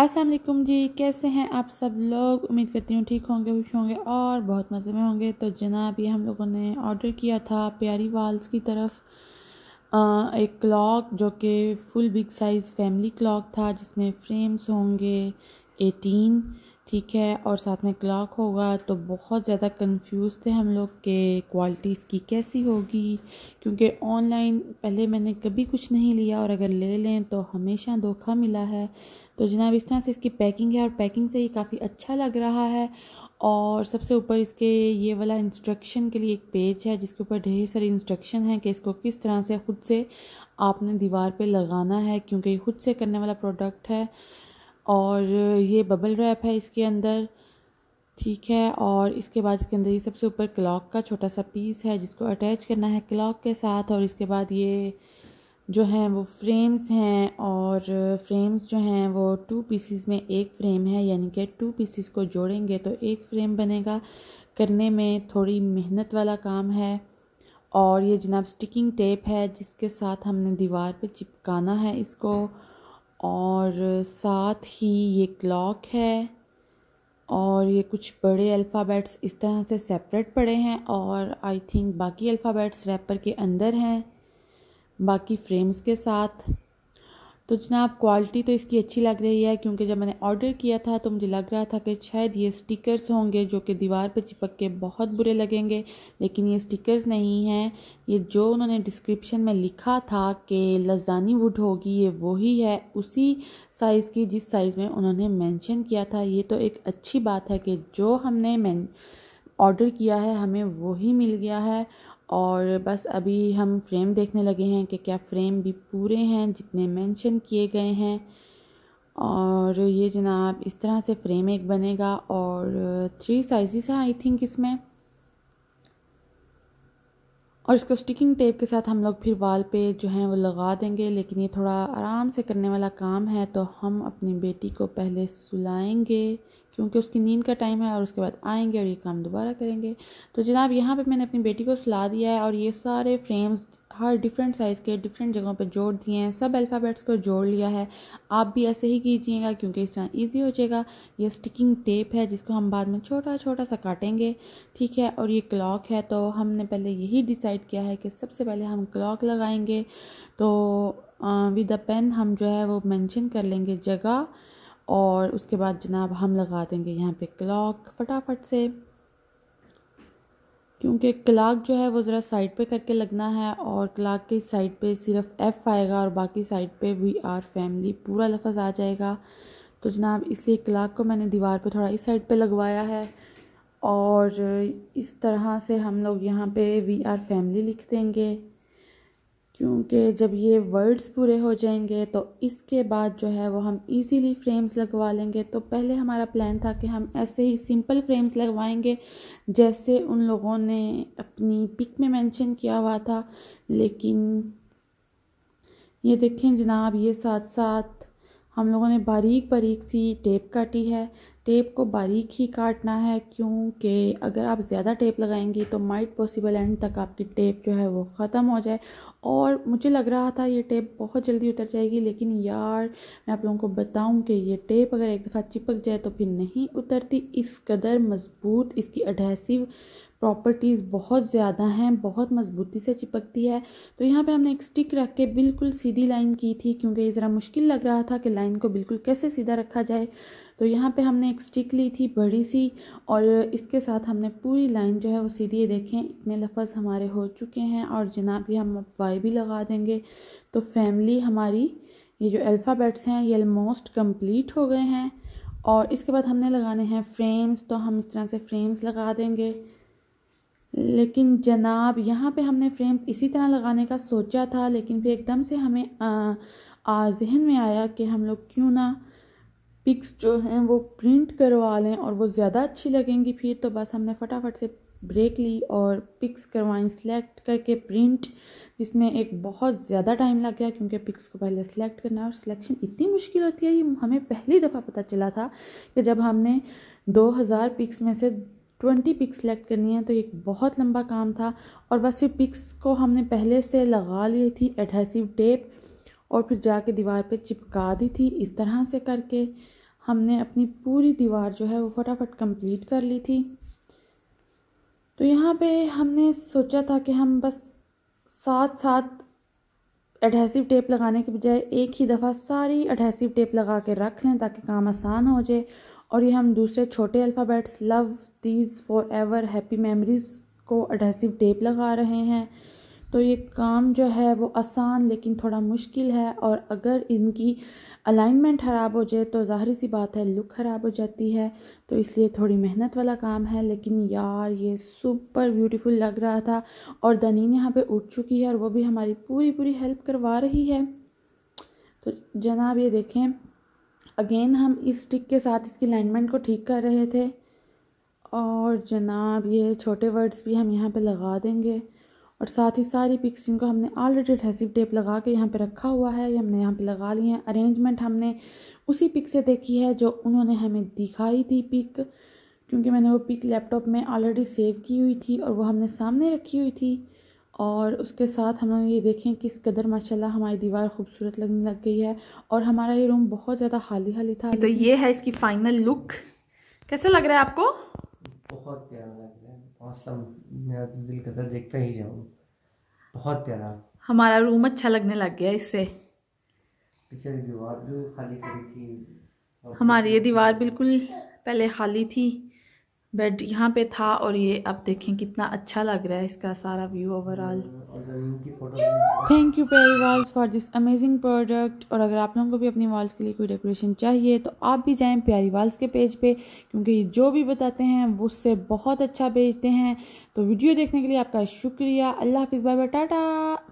अस्सलाम वालेकुम जी कैसे हैं आप सब लोग उम्मीद करती हूँ ठीक होंगे खुश होंगे और बहुत मज़े में होंगे तो जनाब ये हम लोगों ने ऑर्डर किया था प्यारी वाल्स की तरफ आ, एक क्लॉक जो कि full big size family clock था जिसमें फ्रेम्स होंगे एटीन ठीक है और साथ में क्लॉक होगा तो बहुत ज़्यादा कंफ्यूज थे हम लोग के क्वालिटी इसकी कैसी होगी क्योंकि ऑनलाइन पहले मैंने कभी कुछ नहीं लिया और अगर ले लें तो हमेशा धोखा मिला है तो जनाब इस तरह से इसकी पैकिंग है और पैकिंग से ही काफ़ी अच्छा लग रहा है और सबसे ऊपर इसके ये वाला इंस्ट्रक्शन के लिए एक पेज है जिसके ऊपर ढेर सारी इंस्ट्रक्शन है कि इसको किस तरह से ख़ुद से आपने दीवार पे लगाना है क्योंकि ये ख़ुद से करने वाला प्रोडक्ट है और ये बबल रैप है इसके अंदर ठीक है और इसके बाद इसके अंदर ये सबसे ऊपर क्लॉक का छोटा सा पीस है जिसको अटैच करना है क्लॉक के साथ और इसके बाद ये जो हैं वो फ्रेम्स हैं और फ्रेम्स जो हैं वो टू पीसीस में एक फ्रेम है यानी कि टू पीसीस को जोड़ेंगे तो एक फ्रेम बनेगा करने में थोड़ी मेहनत वाला काम है और ये जनाब स्टिकिंग टेप है जिसके साथ हमने दीवार पे चिपकाना है इसको और साथ ही ये क्लॉक है और ये कुछ बड़े अल्फ़ाबेट्स इस तरह से सेपरेट पड़े हैं और आई थिंक बाकी अल्फ़ाबेट्स रैपर के अंदर हैं बाकी फ्रेम्स के साथ तो जनाब क्वालिटी तो इसकी अच्छी लग रही है क्योंकि जब मैंने ऑर्डर किया था तो मुझे लग रहा था कि शायद ये स्टिकर्स होंगे जो कि दीवार पर चिपक के बहुत बुरे लगेंगे लेकिन ये स्टिकर्स नहीं हैं ये जो उन्होंने डिस्क्रिप्शन में लिखा था कि लजानी वुड होगी ये वही है उसी साइज़ की जिस साइज़ में उन्होंने मैंशन किया था ये तो एक अच्छी बात है कि जो हमने ऑर्डर किया है हमें वही मिल गया है और बस अभी हम फ्रेम देखने लगे हैं कि क्या फ्रेम भी पूरे हैं जितने मेंशन किए गए हैं और ये जनाब इस तरह से फ्रेम एक बनेगा और थ्री साइजेस हैं आई थिंक इसमें और इसको स्टिकिंग टेप के साथ हम लोग फिर वाल पे जो हैं वो लगा देंगे लेकिन ये थोड़ा आराम से करने वाला काम है तो हम अपनी बेटी को पहले सुलाएंगे क्योंकि उसकी नींद का टाइम है और उसके बाद आएंगे और ये काम दोबारा करेंगे तो जनाब यहाँ पे मैंने अपनी बेटी को सला दिया है और ये सारे फ्रेम्स हर डिफरेंट साइज़ के डिफरेंट जगहों पर जोड़ दिए हैं सब अल्फ़ाबेट्स को जोड़ लिया है आप भी ऐसे ही कीजिएगा क्योंकि इस तरह ईजी हो जाएगा ये स्टिकिंग टेप है जिसको हम बाद में छोटा छोटा सा काटेंगे ठीक है और ये क्लॉक है तो हमने पहले यही डिसाइड किया है कि सबसे पहले हम क्लॉक लगाएंगे तो विद अ पेन हम जो है वो मैंशन कर लेंगे जगह और उसके बाद जनाब हम लगा देंगे यहाँ पे क्लॉक फटाफट से क्योंकि क्लाक जो है वो ज़रा साइड पे करके लगना है और क्लाक के साइड पे सिर्फ एफ़ आएगा और बाकी साइड पे वी आर फैमिली पूरा लफज आ जाएगा तो जनाब इसलिए क्लाक को मैंने दीवार पे थोड़ा इस साइड पे लगवाया है और इस तरह से हम लोग यहाँ पे वी आर फैमिली लिख देंगे क्योंकि जब ये वर्ड्स पूरे हो जाएंगे तो इसके बाद जो है वो हम इजीली फ्रेम्स लगवा लेंगे तो पहले हमारा प्लान था कि हम ऐसे ही सिंपल फ्रेम्स लगवाएंगे जैसे उन लोगों ने अपनी पिक में मेंशन किया हुआ था लेकिन ये देखें जनाब ये साथ साथ हम लोगों ने बारीक बारीक सी टेप काटी है टेप को बारीक ही काटना है क्योंकि अगर आप ज़्यादा टेप लगाएंगी तो माइट पॉसिबल एंड तक आपकी टेप जो है वो ख़त्म हो जाए और मुझे लग रहा था ये टेप बहुत जल्दी उतर जाएगी लेकिन यार मैं आप लोगों को बताऊं कि ये टेप अगर एक दफ़ा चिपक जाए तो फिर नहीं उतरती इस कदर मज़बूत इसकी एडहेसिव प्रॉपर्टीज़ बहुत ज़्यादा हैं बहुत मज़बूती से चिपकती है तो यहाँ पे हमने एक स्टिक रख के बिल्कुल सीधी लाइन की थी क्योंकि ज़रा मुश्किल लग रहा था कि लाइन को बिल्कुल कैसे सीधा रखा जाए तो यहाँ पे हमने एक स्टिक ली थी बड़ी सी और इसके साथ हमने पूरी लाइन जो है वो सीधी देखें इतने लफ्ज़ हमारे हो चुके हैं और जनाब ये हम वाई भी लगा देंगे तो फैमिली हमारी ये जो अल्फ़ाबेट्स हैं ये ऑलमोस्ट कम्प्लीट हो गए हैं और इसके बाद हमने लगाने हैं फ्रेम्स तो हम इस तरह से फ्रेम्स लगा देंगे लेकिन जनाब यहाँ पे हमने फ्रेम्स इसी तरह लगाने का सोचा था लेकिन फिर एकदम से हमें आ, आ जहन में आया कि हम लोग क्यों ना पिक्स जो हैं वो प्रिंट करवा लें और वो ज़्यादा अच्छी लगेंगी फिर तो बस हमने फटाफट से ब्रेक ली और पिक्स करवाएं सिलेक्ट करके प्रिंट जिसमें एक बहुत ज़्यादा टाइम लग गया क्योंकि पिक्स को पहले सिलेक्ट करना और सिलेक्शन इतनी मुश्किल होती है ये हमें पहली दफ़ा पता चला था कि जब हमने 2000 पिक्स में से ट्वेंटी पिक्स सेलेक्ट करनी है तो एक बहुत लंबा काम था और बस फिर पिक्स को हमने पहले से लगा ली थी एडहेसिव टेप और फिर जाके दीवार पर चिपका दी थी इस तरह से करके हमने अपनी पूरी दीवार जो है वो फटाफट कंप्लीट कर ली थी तो यहाँ पे हमने सोचा था कि हम बस साथ साथ एडहेसिव टेप लगाने के बजाय एक ही दफ़ा सारी एडहेसिव टेप लगा के रख लें ताकि काम आसान हो जाए और ये हम दूसरे छोटे alphabets love these forever happy memories को एडहेसिव टेप लगा रहे हैं तो ये काम जो है वो आसान लेकिन थोड़ा मुश्किल है और अगर इनकी अलाइनमेंट ख़राब हो जाए तो ज़ाहरी सी बात है लुक ख़राब हो जाती है तो इसलिए थोड़ी मेहनत वाला काम है लेकिन यार ये सुपर ब्यूटीफुल लग रहा था और दनीन यहाँ पे उठ चुकी है और वो भी हमारी पूरी पूरी हेल्प करवा रही है तो जनाब ये देखें अगेन हम इस स्टिक के साथ इसकी अलाइनमेंट को ठीक कर रहे थे और जनाब ये छोटे वर्ड्स भी हम यहाँ पर लगा देंगे और साथ ही सारी पिक्स जिनको हमने ऑलरेडी एडहेसिव टेप लगा के यहाँ पे रखा हुआ है ये हमने यहाँ पे लगा लिए हैं अरेंजमेंट हमने उसी पिक से देखी है जो उन्होंने हमें दिखाई थी पिक क्योंकि मैंने वो पिक लैपटॉप में ऑलरेडी सेव की हुई थी और वो हमने सामने रखी हुई थी और उसके साथ हम ये देखें किस कदर माशाल्लाह हमारी दीवार खूबसूरत लगने लग गई है और हमारा ये रूम बहुत ज़्यादा हाली हाली था तो ये है इसकी फाइनल लुक कैसा लग रहा है आपको बहुत प्यारा लग रहा है ऑसम मेरा तो दिल करता देखता ही जाऊँ बहुत प्यारा हमारा रूम अच्छा लगने लग गया इससे पिछली दीवार भी खाली करी थी हमारी ये दीवार बिल्कुल पहले खाली थी बेड यहाँ पे था और ये आप देखें कितना अच्छा लग रहा है इसका सारा view overall thank you Perry Walls for this amazing product और अगर आप लोगों को भी अपनी वॉल्स के लिए कोई डेकोरेशन चाहिए तो आप भी जाएं प्यारी वॉल्स के पेज पे क्योंकि ये जो भी बताते हैं वो उससे बहुत अच्छा भेजते हैं तो वीडियो देखने के लिए आपका शुक्रिया अल्लाह हाफिज़ बाय टाटा